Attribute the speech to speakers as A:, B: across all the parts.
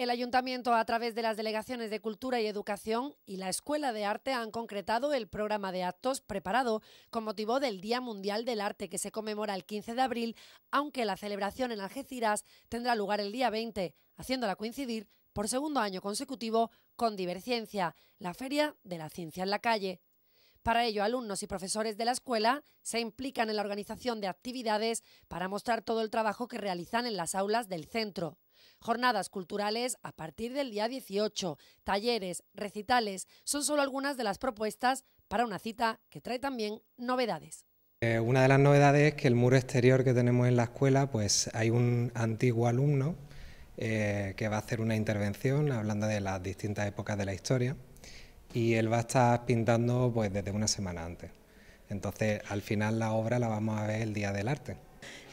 A: El ayuntamiento, a través de las delegaciones de Cultura y Educación y la Escuela de Arte, han concretado el programa de actos preparado con motivo del Día Mundial del Arte que se conmemora el 15 de abril, aunque la celebración en Algeciras tendrá lugar el día 20, haciéndola coincidir por segundo año consecutivo con Diverciencia, la Feria de la Ciencia en la Calle. Para ello, alumnos y profesores de la escuela se implican en la organización de actividades para mostrar todo el trabajo que realizan en las aulas del centro. Jornadas culturales a partir del día 18, talleres, recitales, son solo algunas de las propuestas para una cita que trae también novedades.
B: Eh, una de las novedades es que el muro exterior que tenemos en la escuela, pues hay un antiguo alumno eh, que va a hacer una intervención hablando de las distintas épocas de la historia y él va a estar pintando pues desde una semana antes. Entonces, al final la obra la vamos a ver el Día del Arte.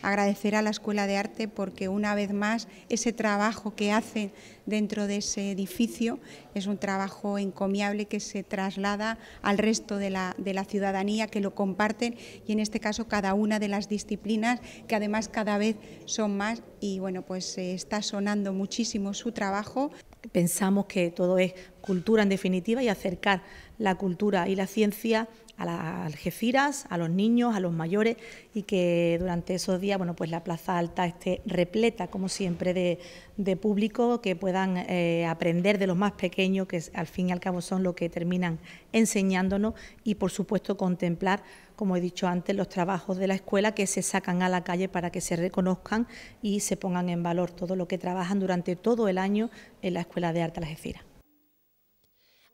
C: Agradecer a la Escuela de Arte porque una vez más ese trabajo que hacen dentro de ese edificio es un trabajo encomiable que se traslada al resto de la, ciudadanía que lo comparten y en este caso cada una de las disciplinas que además cada vez son más y bueno pues eh, está sonando muchísimo su trabajo. Pensamos que todo es cultura en definitiva y acercar la cultura y la ciencia a
D: las jefiras, a los niños, a los mayores y que durante esos días, bueno, pues la Plaza Alta esté repleta, como siempre, de, público que puedan eh, aprender de los más pequeños, que al fin y al cabo son los que terminan enseñándonos y, por supuesto, contemplar, como he dicho antes, los trabajos de la escuela que se sacan a la calle para que se reconozcan y se pongan en valor todo lo que trabajan durante todo el año en la Escuela de Arte Algeciras.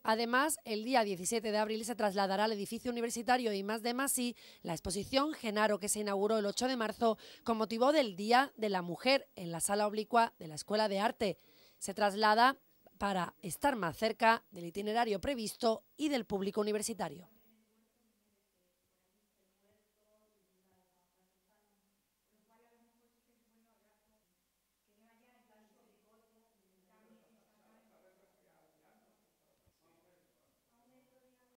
A: Además, el día 17 de abril se trasladará al edificio universitario y más de más y la exposición Genaro que se inauguró el 8 de marzo con motivo del Día de la Mujer en la sala oblicua de la Escuela de Arte. Se traslada para estar más cerca del itinerario previsto y del público universitario.